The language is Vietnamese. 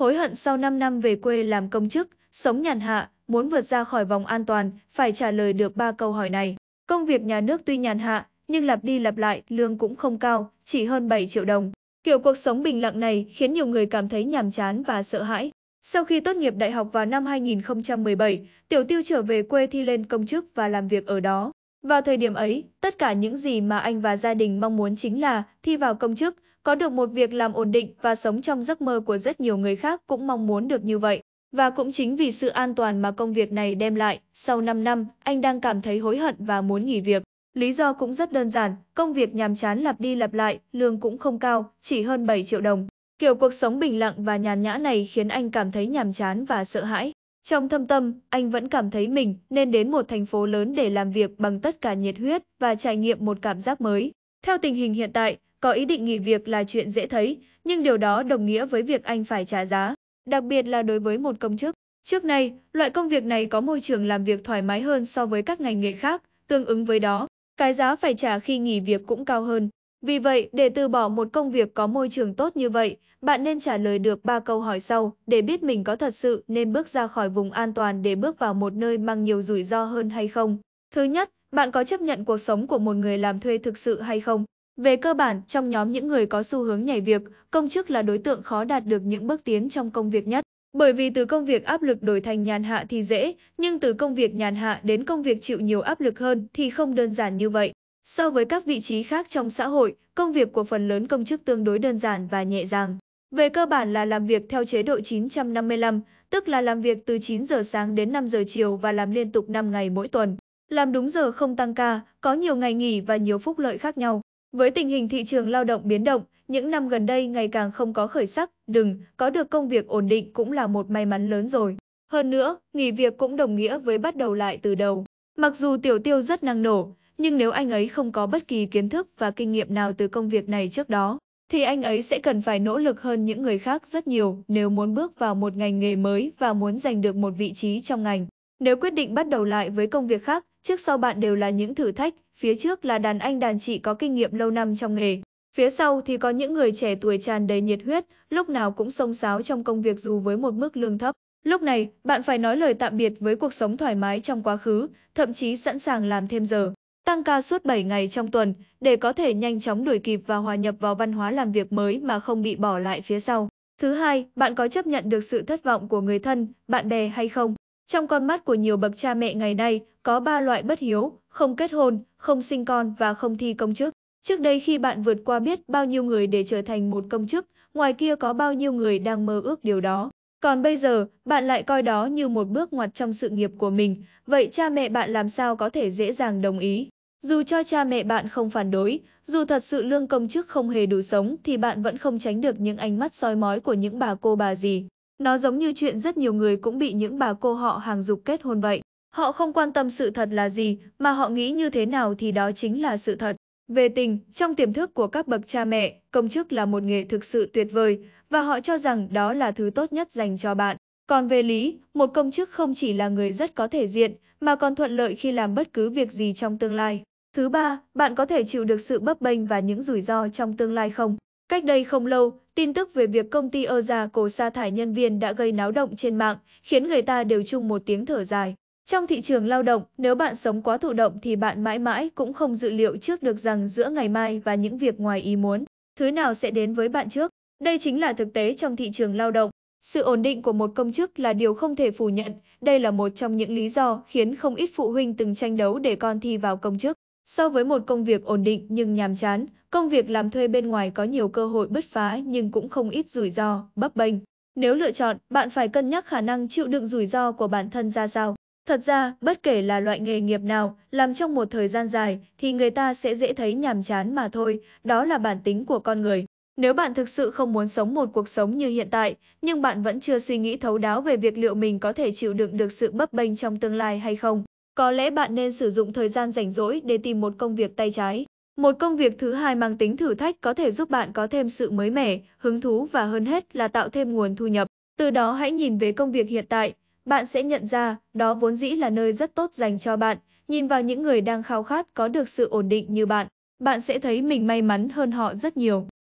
Hối hận sau 5 năm về quê làm công chức, sống nhàn hạ, muốn vượt ra khỏi vòng an toàn, phải trả lời được ba câu hỏi này. Công việc nhà nước tuy nhàn hạ, nhưng lặp đi lặp lại, lương cũng không cao, chỉ hơn 7 triệu đồng. Kiểu cuộc sống bình lặng này khiến nhiều người cảm thấy nhàm chán và sợ hãi. Sau khi tốt nghiệp đại học vào năm 2017, Tiểu Tiêu trở về quê thi lên công chức và làm việc ở đó. Vào thời điểm ấy, tất cả những gì mà anh và gia đình mong muốn chính là thi vào công chức, có được một việc làm ổn định và sống trong giấc mơ của rất nhiều người khác cũng mong muốn được như vậy. Và cũng chính vì sự an toàn mà công việc này đem lại, sau 5 năm, anh đang cảm thấy hối hận và muốn nghỉ việc. Lý do cũng rất đơn giản, công việc nhàm chán lặp đi lặp lại, lương cũng không cao, chỉ hơn 7 triệu đồng. Kiểu cuộc sống bình lặng và nhàn nhã này khiến anh cảm thấy nhàm chán và sợ hãi. Trong thâm tâm, anh vẫn cảm thấy mình nên đến một thành phố lớn để làm việc bằng tất cả nhiệt huyết và trải nghiệm một cảm giác mới. Theo tình hình hiện tại, có ý định nghỉ việc là chuyện dễ thấy, nhưng điều đó đồng nghĩa với việc anh phải trả giá, đặc biệt là đối với một công chức. Trước nay, loại công việc này có môi trường làm việc thoải mái hơn so với các ngành nghề khác, tương ứng với đó, cái giá phải trả khi nghỉ việc cũng cao hơn. Vì vậy, để từ bỏ một công việc có môi trường tốt như vậy, bạn nên trả lời được 3 câu hỏi sau để biết mình có thật sự nên bước ra khỏi vùng an toàn để bước vào một nơi mang nhiều rủi ro hơn hay không. Thứ nhất, bạn có chấp nhận cuộc sống của một người làm thuê thực sự hay không? Về cơ bản, trong nhóm những người có xu hướng nhảy việc, công chức là đối tượng khó đạt được những bước tiến trong công việc nhất. Bởi vì từ công việc áp lực đổi thành nhàn hạ thì dễ, nhưng từ công việc nhàn hạ đến công việc chịu nhiều áp lực hơn thì không đơn giản như vậy. So với các vị trí khác trong xã hội, công việc của phần lớn công chức tương đối đơn giản và nhẹ dàng. Về cơ bản là làm việc theo chế độ 955, tức là làm việc từ 9 giờ sáng đến 5 giờ chiều và làm liên tục 5 ngày mỗi tuần làm đúng giờ không tăng ca, có nhiều ngày nghỉ và nhiều phúc lợi khác nhau. Với tình hình thị trường lao động biến động, những năm gần đây ngày càng không có khởi sắc, đừng có được công việc ổn định cũng là một may mắn lớn rồi. Hơn nữa, nghỉ việc cũng đồng nghĩa với bắt đầu lại từ đầu. Mặc dù tiểu tiêu rất năng nổ, nhưng nếu anh ấy không có bất kỳ kiến thức và kinh nghiệm nào từ công việc này trước đó, thì anh ấy sẽ cần phải nỗ lực hơn những người khác rất nhiều nếu muốn bước vào một ngành nghề mới và muốn giành được một vị trí trong ngành. Nếu quyết định bắt đầu lại với công việc khác, trước sau bạn đều là những thử thách, phía trước là đàn anh đàn chị có kinh nghiệm lâu năm trong nghề. Phía sau thì có những người trẻ tuổi tràn đầy nhiệt huyết, lúc nào cũng sông sáo trong công việc dù với một mức lương thấp. Lúc này, bạn phải nói lời tạm biệt với cuộc sống thoải mái trong quá khứ, thậm chí sẵn sàng làm thêm giờ, tăng ca suốt 7 ngày trong tuần để có thể nhanh chóng đuổi kịp và hòa nhập vào văn hóa làm việc mới mà không bị bỏ lại phía sau. Thứ hai, bạn có chấp nhận được sự thất vọng của người thân, bạn bè hay không? Trong con mắt của nhiều bậc cha mẹ ngày nay, có ba loại bất hiếu, không kết hôn, không sinh con và không thi công chức. Trước đây khi bạn vượt qua biết bao nhiêu người để trở thành một công chức, ngoài kia có bao nhiêu người đang mơ ước điều đó. Còn bây giờ, bạn lại coi đó như một bước ngoặt trong sự nghiệp của mình, vậy cha mẹ bạn làm sao có thể dễ dàng đồng ý? Dù cho cha mẹ bạn không phản đối, dù thật sự lương công chức không hề đủ sống thì bạn vẫn không tránh được những ánh mắt soi mói của những bà cô bà gì. Nó giống như chuyện rất nhiều người cũng bị những bà cô họ hàng dục kết hôn vậy. Họ không quan tâm sự thật là gì, mà họ nghĩ như thế nào thì đó chính là sự thật. Về tình, trong tiềm thức của các bậc cha mẹ, công chức là một nghề thực sự tuyệt vời và họ cho rằng đó là thứ tốt nhất dành cho bạn. Còn về lý, một công chức không chỉ là người rất có thể diện mà còn thuận lợi khi làm bất cứ việc gì trong tương lai. Thứ ba, bạn có thể chịu được sự bấp bênh và những rủi ro trong tương lai không? Cách đây không lâu, tin tức về việc công ty Oza cổ sa thải nhân viên đã gây náo động trên mạng, khiến người ta đều chung một tiếng thở dài. Trong thị trường lao động, nếu bạn sống quá thụ động thì bạn mãi mãi cũng không dự liệu trước được rằng giữa ngày mai và những việc ngoài ý muốn, thứ nào sẽ đến với bạn trước. Đây chính là thực tế trong thị trường lao động. Sự ổn định của một công chức là điều không thể phủ nhận, đây là một trong những lý do khiến không ít phụ huynh từng tranh đấu để con thi vào công chức. So với một công việc ổn định nhưng nhàm chán, công việc làm thuê bên ngoài có nhiều cơ hội bứt phá nhưng cũng không ít rủi ro, bấp bênh. Nếu lựa chọn, bạn phải cân nhắc khả năng chịu đựng rủi ro của bản thân ra sao. Thật ra, bất kể là loại nghề nghiệp nào, làm trong một thời gian dài thì người ta sẽ dễ thấy nhàm chán mà thôi, đó là bản tính của con người. Nếu bạn thực sự không muốn sống một cuộc sống như hiện tại, nhưng bạn vẫn chưa suy nghĩ thấu đáo về việc liệu mình có thể chịu đựng được sự bấp bênh trong tương lai hay không, có lẽ bạn nên sử dụng thời gian rảnh rỗi để tìm một công việc tay trái. Một công việc thứ hai mang tính thử thách có thể giúp bạn có thêm sự mới mẻ, hứng thú và hơn hết là tạo thêm nguồn thu nhập. Từ đó hãy nhìn về công việc hiện tại, bạn sẽ nhận ra đó vốn dĩ là nơi rất tốt dành cho bạn. Nhìn vào những người đang khao khát có được sự ổn định như bạn, bạn sẽ thấy mình may mắn hơn họ rất nhiều.